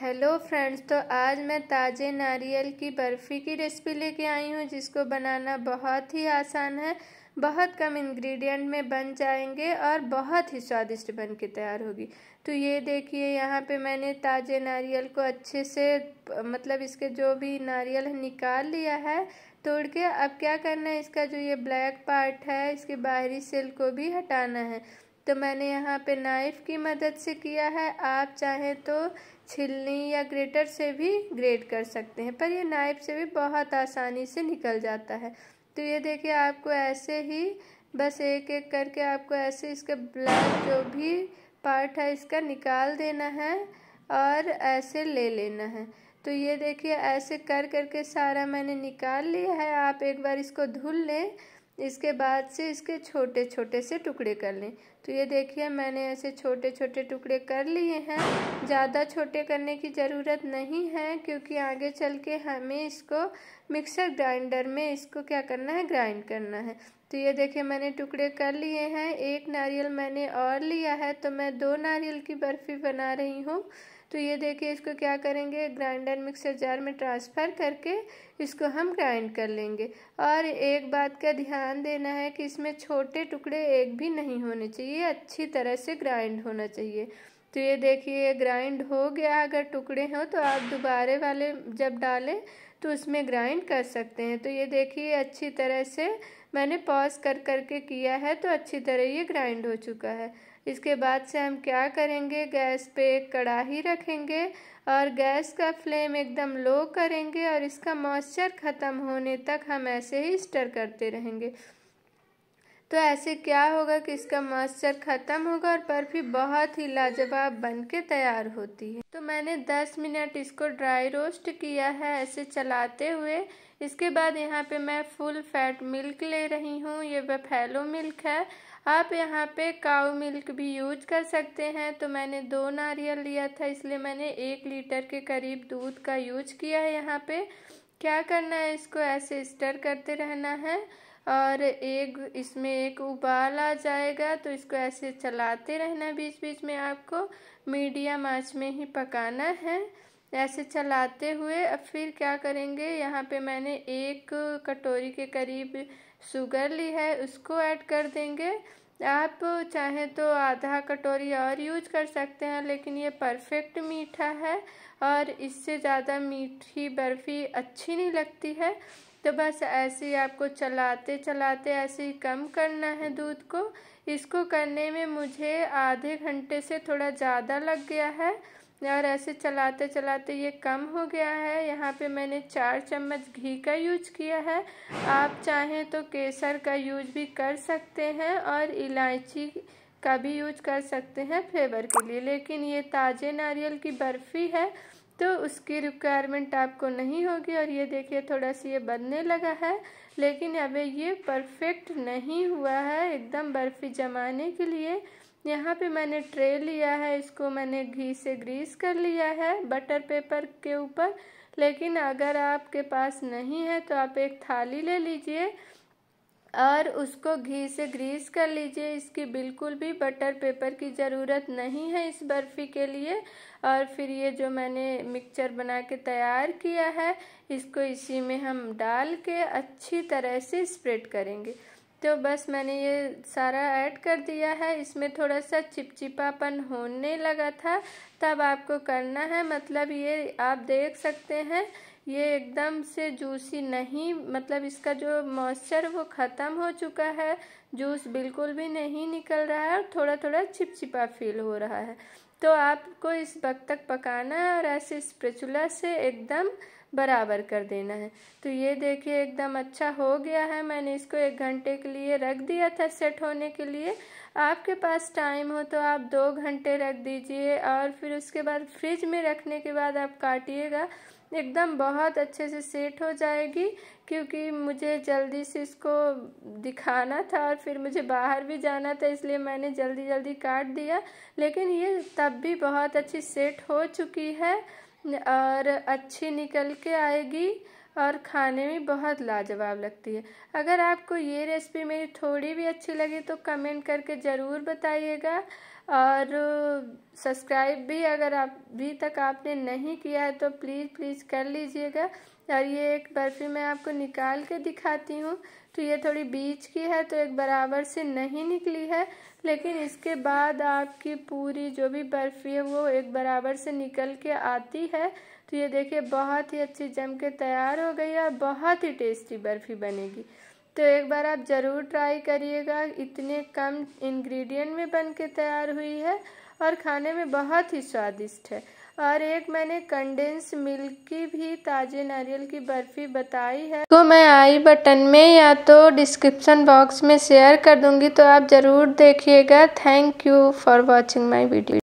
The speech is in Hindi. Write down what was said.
हेलो फ्रेंड्स तो आज मैं ताज़े नारियल की बर्फ़ी की रेसिपी लेके आई हूँ जिसको बनाना बहुत ही आसान है बहुत कम इंग्रेडिएंट में बन जाएंगे और बहुत ही स्वादिष्ट बन के तैयार होगी तो ये देखिए यहाँ पे मैंने ताज़े नारियल को अच्छे से मतलब इसके जो भी नारियल है निकाल लिया है तोड़ के अब क्या करना है इसका जो ये ब्लैक पार्ट है इसके बाहरी सेल को भी हटाना है तो मैंने यहाँ पे नाइफ़ की मदद से किया है आप चाहें तो छिलनी या ग्रेटर से भी ग्रेट कर सकते हैं पर ये नाइफ़ से भी बहुत आसानी से निकल जाता है तो ये देखिए आपको ऐसे ही बस एक एक करके आपको ऐसे इसका ब्लैक जो भी पार्ट है इसका निकाल देना है और ऐसे ले लेना है तो ये देखिए ऐसे कर करके सारा मैंने निकाल लिया है आप एक बार इसको धुल लें इसके बाद से इसके छोटे छोटे से टुकड़े कर लें तो ये देखिए मैंने ऐसे छोटे छोटे टुकड़े कर लिए हैं ज़्यादा छोटे करने की ज़रूरत नहीं है क्योंकि आगे चल के हमें इसको मिक्सर ग्राइंडर में इसको क्या करना है ग्राइंड करना है तो ये देखिए मैंने टुकड़े कर लिए हैं एक नारियल मैंने और लिया है तो मैं दो नारियल की बर्फ़ी बना रही हूँ तो ये देखिए इसको क्या करेंगे ग्राइंडर मिक्सर जार में ट्रांसफ़र करके इसको हम ग्राइंड कर लेंगे और एक बात का ध्यान देना है कि इसमें छोटे टुकड़े एक भी नहीं होने चाहिए अच्छी तरह से ग्राइंड होना चाहिए तो ये देखिए ग्राइंड हो गया अगर टुकड़े हों तो आप दोबारे वाले जब डालें तो उसमें ग्राइंड कर सकते हैं तो ये देखिए अच्छी तरह से मैंने पॉज कर करके किया है तो अच्छी तरह ये ग्राइंड हो चुका है इसके बाद से हम क्या करेंगे गैस पे एक कढ़ाही रखेंगे और गैस का फ्लेम एकदम लो करेंगे और इसका मॉइस्चर ख़त्म होने तक हम ऐसे ही स्टर करते रहेंगे तो ऐसे क्या होगा कि इसका मॉइस्चर ख़त्म होगा और बर्फ़ी बहुत ही लाजवाब बन के तैयार होती है तो मैंने 10 मिनट इसको ड्राई रोस्ट किया है ऐसे चलाते हुए इसके बाद यहाँ पे मैं फुल फैट मिल्क ले रही हूँ ये बफेलो मिल्क है आप यहाँ पे काउ मिल्क भी यूज कर सकते हैं तो मैंने दो नारियल लिया था इसलिए मैंने एक लीटर के करीब दूध का यूज किया है यहाँ पर क्या करना है इसको ऐसे स्टर करते रहना है और एक इसमें एक उबाल आ जाएगा तो इसको ऐसे चलाते रहना बीच बीच में आपको मीडियम आंच में ही पकाना है ऐसे चलाते हुए अब फिर क्या करेंगे यहाँ पे मैंने एक कटोरी के करीब शुगर ली है उसको ऐड कर देंगे आप चाहें तो आधा कटोरी और यूज कर सकते हैं लेकिन ये परफेक्ट मीठा है और इससे ज़्यादा मीठी बर्फ़ी अच्छी नहीं लगती है तो बस ऐसे ही आपको चलाते चलाते ऐसे ही कम करना है दूध को इसको करने में मुझे आधे घंटे से थोड़ा ज़्यादा लग गया है और ऐसे चलाते चलाते ये कम हो गया है यहाँ पे मैंने चार चम्मच घी का यूज किया है आप चाहें तो केसर का यूज भी कर सकते हैं और इलायची का भी यूज कर सकते हैं फ्लेवर के लिए लेकिन ये ताज़े नारियल की बर्फ़ी है तो उसकी रिक्वायरमेंट आपको नहीं होगी और ये देखिए थोड़ा सा ये बनने लगा है लेकिन अभी ये परफेक्ट नहीं हुआ है एकदम बर्फ़ी जमाने के लिए यहाँ पे मैंने ट्रे लिया है इसको मैंने घी से ग्रीस कर लिया है बटर पेपर के ऊपर लेकिन अगर आपके पास नहीं है तो आप एक थाली ले लीजिए और उसको घी से ग्रीस कर लीजिए इसकी बिल्कुल भी बटर पेपर की ज़रूरत नहीं है इस बर्फ़ी के लिए और फिर ये जो मैंने मिक्सचर बना के तैयार किया है इसको इसी में हम डाल के अच्छी तरह से स्प्रेड करेंगे तो बस मैंने ये सारा ऐड कर दिया है इसमें थोड़ा सा चिपचिपापन होने लगा था तब आपको करना है मतलब ये आप देख सकते हैं ये एकदम से जूसी नहीं मतलब इसका जो मॉइस्चर वो ख़त्म हो चुका है जूस बिल्कुल भी नहीं निकल रहा है और थोड़ा थोड़ा चिपचिपा फील हो रहा है तो आपको इस वक्त तक पकाना है और ऐसे स्प्रेचुला से एकदम बराबर कर देना है तो ये देखिए एकदम अच्छा हो गया है मैंने इसको एक घंटे के लिए रख दिया था सेट होने के लिए आपके पास टाइम हो तो आप दो घंटे रख दीजिए और फिर उसके बाद फ्रिज में रखने के बाद आप काटिएगा एकदम बहुत अच्छे से सेट हो जाएगी क्योंकि मुझे जल्दी से इसको दिखाना था और फिर मुझे बाहर भी जाना था इसलिए मैंने जल्दी जल्दी काट दिया लेकिन ये तब भी बहुत अच्छी सेट हो चुकी है और अच्छी निकल के आएगी और खाने में बहुत लाजवाब लगती है अगर आपको ये रेसिपी मेरी थोड़ी भी अच्छी लगी तो कमेंट करके ज़रूर बताइएगा और सब्सक्राइब भी अगर आप अभी तक आपने नहीं किया है तो प्लीज़ प्लीज़ कर लीजिएगा और ये एक बर्फ़ी मैं आपको निकाल के दिखाती हूँ तो ये थोड़ी बीच की है तो एक बराबर से नहीं निकली है लेकिन इसके बाद आपकी पूरी जो भी बर्फ़ी है वो एक बराबर से निकल के आती है तो ये देखिए बहुत ही अच्छी जम के तैयार हो गई है और बहुत ही टेस्टी बर्फ़ी बनेगी तो एक बार आप ज़रूर ट्राई करिएगा इतने कम इंग्रेडिएंट में बन के तैयार हुई है और खाने में बहुत ही स्वादिष्ट है और एक मैंने कंडेंस मिल्क की भी ताजे नारियल की बर्फ़ी बताई है तो मैं आई बटन में या तो डिस्क्रिप्शन बॉक्स में शेयर कर दूंगी तो आप ज़रूर देखिएगा thank you for watching my video